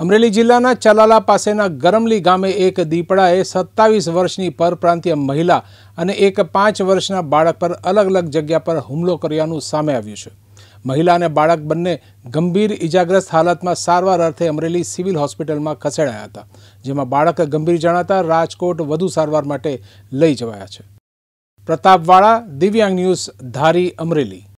અમરેલી જિલ્લાના ચલાલા પાસેના ગરમલી ગામે એક દીપડાએ સત્તાવીસ વર્ષની પરપ્રાંતીય મહિલા અને એક પાંચ વર્ષના બાળક પર અલગ અલગ જગ્યા પર હુમલો કર્યાનું સામે આવ્યું છે મહિલા અને બાળક બંને ગંભીર ઇજાગ્રસ્ત હાલતમાં સારવાર અર્થે અમરેલી સિવિલ હોસ્પિટલમાં ખસેડાયા હતા જેમાં બાળક ગંભીર જણાતા રાજકોટ વધુ સારવાર માટે લઈ જવાયા છે પ્રતાપવાળા દિવ્યાંગ ન્યૂઝ ધારી અમરેલી